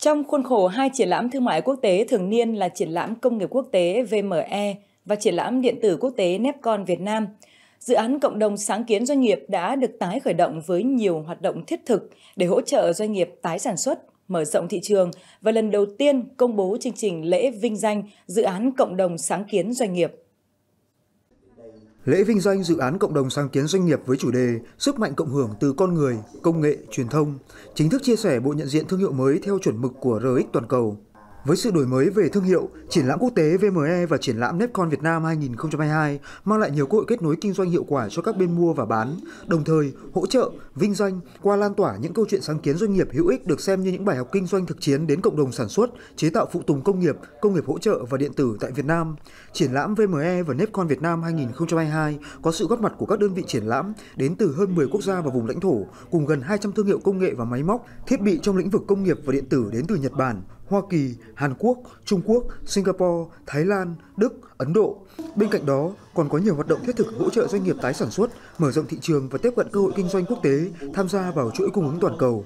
Trong khuôn khổ hai triển lãm thương mại quốc tế thường niên là triển lãm công nghiệp quốc tế VME và triển lãm điện tử quốc tế Nepcon Việt Nam, dự án cộng đồng sáng kiến doanh nghiệp đã được tái khởi động với nhiều hoạt động thiết thực để hỗ trợ doanh nghiệp tái sản xuất, mở rộng thị trường và lần đầu tiên công bố chương trình lễ vinh danh dự án cộng đồng sáng kiến doanh nghiệp. Lễ vinh danh dự án cộng đồng sáng kiến doanh nghiệp với chủ đề Sức mạnh cộng hưởng từ con người, công nghệ, truyền thông chính thức chia sẻ bộ nhận diện thương hiệu mới theo chuẩn mực của RX toàn cầu. Với sự đổi mới về thương hiệu, triển lãm quốc tế VME và triển lãm Nepcon Việt Nam 2022 mang lại nhiều cơ hội kết nối kinh doanh hiệu quả cho các bên mua và bán, đồng thời hỗ trợ, vinh danh qua lan tỏa những câu chuyện sáng kiến doanh nghiệp hữu ích được xem như những bài học kinh doanh thực chiến đến cộng đồng sản xuất, chế tạo phụ tùng công nghiệp, công nghiệp hỗ trợ và điện tử tại Việt Nam. Triển lãm VME và Nepcon Việt Nam 2022 có sự góp mặt của các đơn vị triển lãm đến từ hơn 10 quốc gia và vùng lãnh thổ, cùng gần 200 thương hiệu công nghệ và máy móc, thiết bị trong lĩnh vực công nghiệp và điện tử đến từ Nhật Bản, Hoa Kỳ, Hàn Quốc, Trung Quốc, Singapore, Thái Lan, Đức, Ấn Độ. Bên cạnh đó, còn có nhiều hoạt động thiết thực hỗ trợ doanh nghiệp tái sản xuất, mở rộng thị trường và tiếp cận cơ hội kinh doanh quốc tế, tham gia vào chuỗi cung ứng toàn cầu.